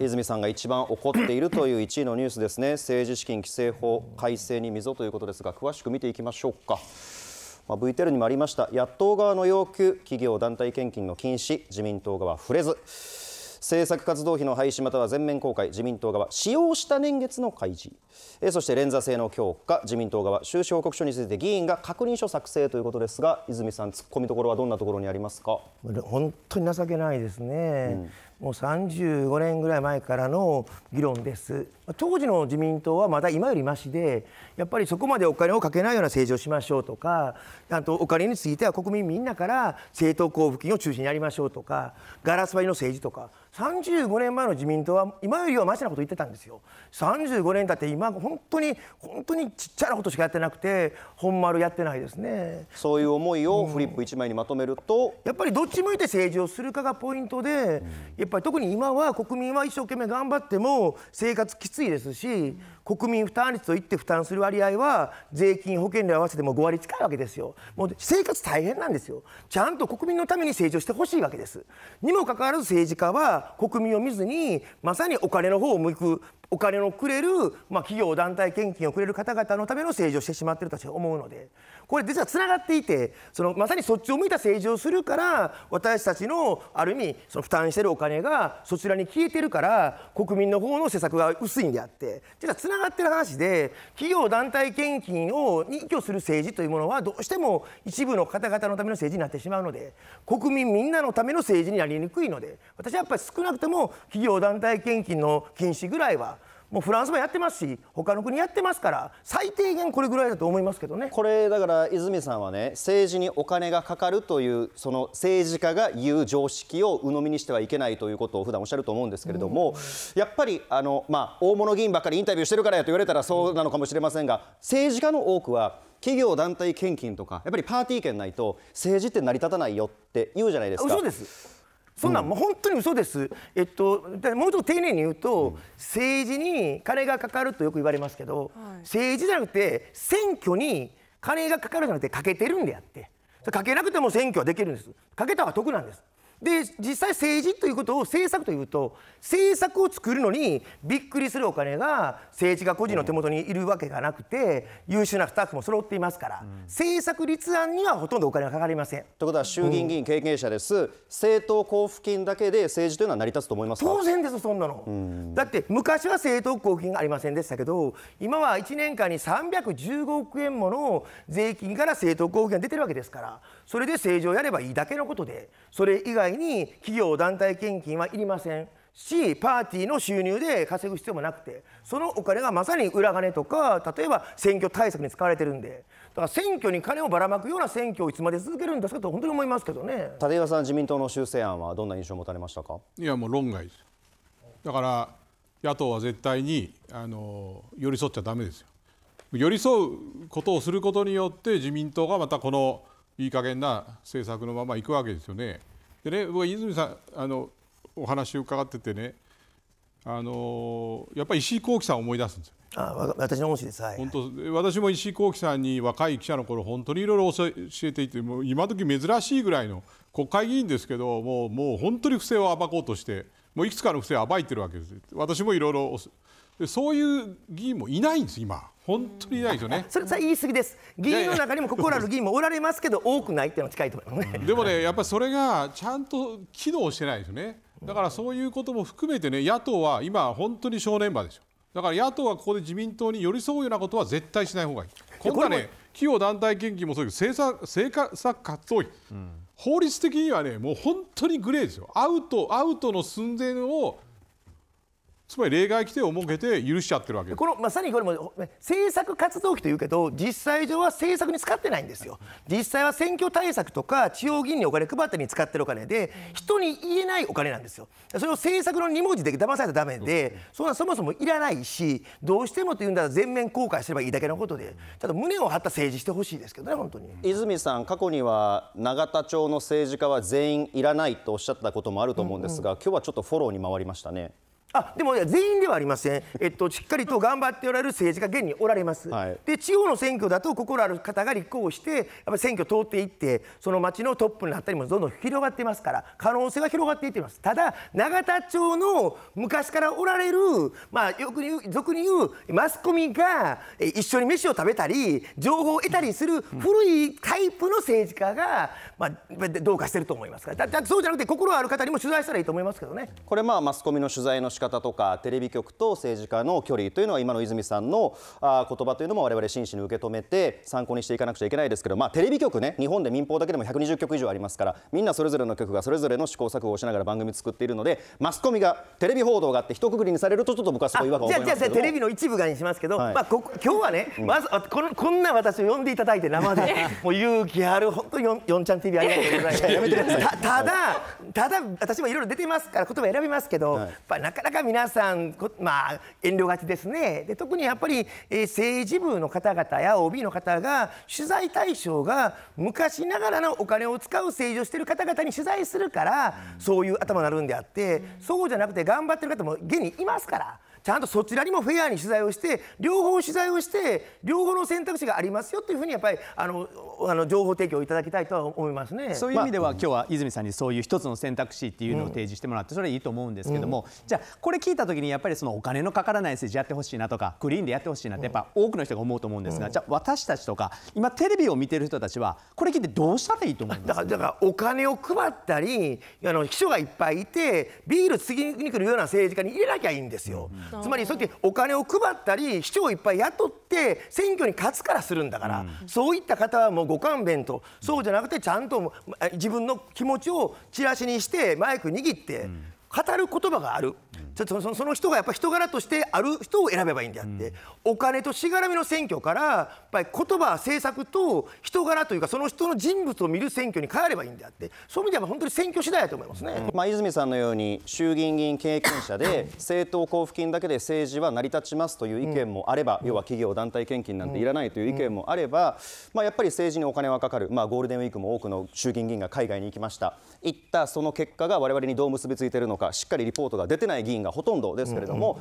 泉さんが一番怒っているという1位のニュースですね、政治資金規正法改正に溝ということですが、詳しく見ていきましょうか。まあ、VTR にもありました野党側の要求、企業団体献金の禁止、自民党側触れず、政策活動費の廃止または全面公開自民党側使用した年月の開示えそして連座制の強化自民党側収支報告書について議員が確認書作成ということですが泉さん突っ込みどころはどんなところにありますか本当に情けないですね、うん、もう35年ぐらい前からの議論です当時の自民党はまだ今よりましでやっぱりそこまでお金をかけないような政治をしましょうとかあとお金については国民みんなから政党交付金を中心にやりましょうとかガラス張りの政治とか35年前の自民党は今よりはマシなこと言ってたんですよ35年経って今本当に本当にちっちゃなことしかやってなくて本丸やってないですねそういう思いをフリップ1枚にまとめると、うん、やっぱりどっち向いて政治をするかがポイントで、やっぱり特に今は国民は一生懸命頑張っても生活きついですし、国民負担率といって負担する割合は税金保険料合わせても5割近いわけですよもう生活大変なんですよちゃんと国民のために政治をしてほしいわけですにもかかわらず政治家は国民を見ずにまさにお金の方を向くお金をくれる、まあ、企業団体献金をくれる方々のための政治をしてしまっていると私は思うのでこれ実はつながっていてそのまさにそっちを向いた政治をするから私たちのある意味その負担してるお金がそちらに消えてるから国民の方の施策が薄いんであって実はつながってる話で企業団体献金を認依する政治というものはどうしても一部の方々のための政治になってしまうので国民みんなのための政治になりにくいので私はやっぱり少なくとも企業団体献金の禁止ぐらいはもうフランスもやってますし他の国やってますから最低限これぐらいだと思いますけどねこれだから泉さんはね政治にお金がかかるというその政治家が言う常識を鵜呑みにしてはいけないということを普段おっしゃると思うんですけれども、うん、やっぱりあの、まあ、大物議員ばっかりインタビューしてるからやと言われたらそうなのかもしれませんが政治家の多くは企業団体献金とかやっぱりパーティー券ないと政治って成り立たないよって言うじゃないですか。そうですそんなんもう本当に嘘です、えっと、もうちょっと丁寧に言うと、政治に金がかかるとよく言われますけど、政治じゃなくて選挙に金がかかるじゃなくてかけてるんであってかけなくても選挙はできるんですかけた方が得なんですで実際政治ということを政策というと政策を作るのにびっくりするお金が政治家個人の手元にいるわけがなくて、うん、優秀なスタッフも揃っていますから、うん、政策立案にはほとんどお金がかかりません。ということは衆議院議員経験者です、うん、政党交付金だけで政治というのは成り立つと思います当然ですそんなの、だって昔は政党交付金がありませんでしたけど今は1年間に315億円もの税金から政党交付金が出てるわけですからそれで政治をやればいいだけのことでそれ以外外に企業団体献金はいりませんしパーティーの収入で稼ぐ必要もなくてそのお金がまさに裏金とか例えば選挙対策に使われてるんでだから選挙に金をばらまくような選挙をいつまで続けるんですかと本当に思いますけどね立岩さん自民党の修正案はどんな印象を持たれましたかいやもう論外ですだから野党は絶対にあの寄り添っちゃだめですよ寄り添うことをすることによって自民党がまたこのいい加減な政策のまま行くわけですよね。でね、僕は泉さんあのお話を伺っててねあのやっぱり石井幸喜さんを思い出すんですよ。あ私の恩師です、はい、本当私も石井幸喜さんに若い記者の頃本当にいろいろ教えていてもう今時珍しいぐらいの国会議員ですけどもうもう本当に不正を暴こうとしてもういくつかの不正を暴いてるわけです私もいろいろそういう議員もいないんです、今。本当にいないですよね。それさ言い過ぎです。議員の中にも心ある議員もおられますけど、多くないっていうのは近いと思いますね。でもね、やっぱりそれがちゃんと機能してないですよね。だからそういうことも含めてね、野党は今本当に正念場ですよ。だから野党はここで自民党に寄り添うようなことは絶対しない方がいい。こ度はね、企業団体献金もそうですけど、政策政策活動費、うん、法律的にはね、もう本当にグレーですよ。アウトアウトの寸前をつまり例外規定を設けて許しちゃってるわけこのまさにこれも政策活動費というけど実際上は政策に使ってないんですよ実際は選挙対策とか地方議員にお金配ったりに使ってるお金で人に言えないお金なんですよそれを政策の2文字で騙されたらダメでそんなそもそもいらないしどうしてもというんだら全面公開すればいいだけのことでちょっと胸を張った政治してほしいですけどね本当に泉さん過去には永田町の政治家は全員いらないとおっしゃったこともあると思うんですが、今日はちょっとフォローに回りましたねあでも全員ではありません、えっと、しっかりと頑張っておられる政治家、現におられます、はい、で地方の選挙だと心ある方が立候補して、やっぱ選挙通っていって、その町のトップになったりもどんどん広がってますから、可能性が広がっていってます、ただ、永田町の昔からおられる、まあ、よく言う俗に言うマスコミが一緒に飯を食べたり、情報を得たりする古いタイプの政治家が、まあ、どうかしてると思いますから、だだそうじゃなくて、心ある方にも取材したらいいと思いますけどね。これまあマスコミの取材の仕方とかテレビ局と政治家の距離というのは今の泉さんのあ言葉というのも我々真摯に受け止めて参考にしていかなくちゃいけないですけど、まあ、テレビ局ね日本で民放だけでも120局以上ありますからみんなそれぞれの局がそれぞれの試行錯誤をしながら番組作っているのでマスコミがテレビ報道があって一括りにされるとちょっと僕はすうい違和感を覚えますけどテレビの一部がにしますけど、はい、まあ、こ今日はね、まずこのこんな私を呼んでいただいて生で もう勇気ある本当によんよんちゃん TV ありがとうございますただただ私もいろいろ出てますから言葉選びますけど、はい、やっぱなかなかなか皆さん、まあ、遠慮がちですねで特にやっぱり、えー、政治部の方々や OB の方が取材対象が昔ながらのお金を使う政治をしている方々に取材するから、そういう頭になるんであって、そうじゃなくて頑張ってる方も現にいますから。ちゃんとそちらにもフェアに取材をして両方取材をして両方の選択肢がありますよというふうにやっぱりあのあの情報提供いただきたいとは思いますねそういう意味では、まあ、今日は泉さんにそういう一つの選択肢っていうのを提示してもらって、それいいと思うんですけども、うん、じゃあこれ聞いた時にやっぱりそのお金のかからない政治やってほしいなとかクリーンでやってほしいなってやっぱ多くの人が思うと思うんですが、うん、じゃあ私たちとか今テレビを見てる人たちはこれ聞いてどうしたらいいと思いますかだからお金を配ったりあの秘書がいっぱいいてビールつに来るような政治家に入れなきゃいいんですよ。うんつまりそうやってお金を配ったり市長をいっぱい雇って選挙に勝つからするんだから、うん、そういった方はもうご勘弁とそうじゃなくてちゃんと自分の気持ちをチラシにしてマイク握って語る言葉がある。そのその人がやっぱ人柄としてある人を選べばいいんであって、お金としがらみの選挙からやっぱり言葉政策と人柄というかその人の人物を見る選挙に変えればいいんであってそういう意味では本当に選挙次第だと思いますね、まあ、泉さんのように衆議院議員経験者で 政党交付金だけで政治は成り立ちますという意見もあれば、要は企業団体献金なんていらないという意見もあれば、まあ、やっぱり政治にお金はかかる、まあ、ゴールデンウィークも多くの衆議院議員が海外に行きました行ったその結果が我々にどう結びついているのかしっかりリポートが出てない議員ががほとんどですけれども、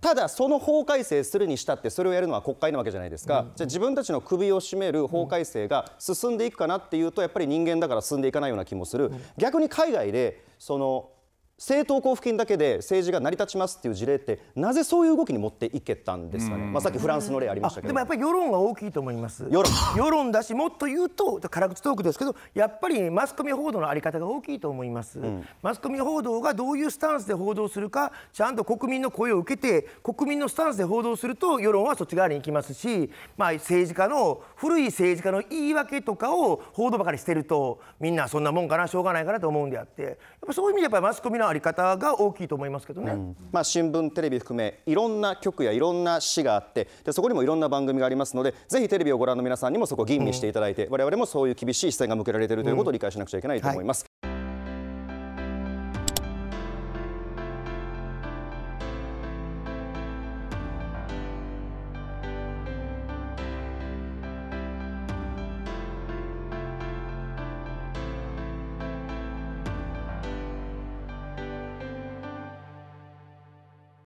ただ、その法改正するにしたって、それをやるのは国会なわけじゃないですか、じゃあ、自分たちの首を絞める法改正が進んでいくかなっていうと、やっぱり人間だから進んでいかないような気もする、逆に海外で、その政党交付金だけで政治が成り立ちますっていう事例って、なぜそういう動きに持っていけたんですかね、まあ、さっきフランスの例ありましたけどでもやっぱり世論は大きいと思います、世論世論だし、もっと言うと、辛口トークですけど、やっぱりマスコミ報道のあり方が大きいと思います、うん、マスコミ報道がどういうスタンスで報道するか、ちゃんと国民の声を受けて、国民のスタンスで報道すると、世論はそっち側に行きますし、まあ、政治家の、古い政治家の言い訳とかを報道ばかりしてると、みんなそんなもんかな、しょうがないかなと思うんであって、やっぱそういう意味でやっぱりマスコミのり方が大きいと思いますけどね、うん、まあ、新聞、テレビ含めいろんな局やいろんな市があってでそこにもいろんな番組がありますのでぜひテレビをご覧の皆さんにもそこ吟味していただいて、うん、我々もそういう厳しい視線が向けられているということを理解しなくちゃいけないと思います。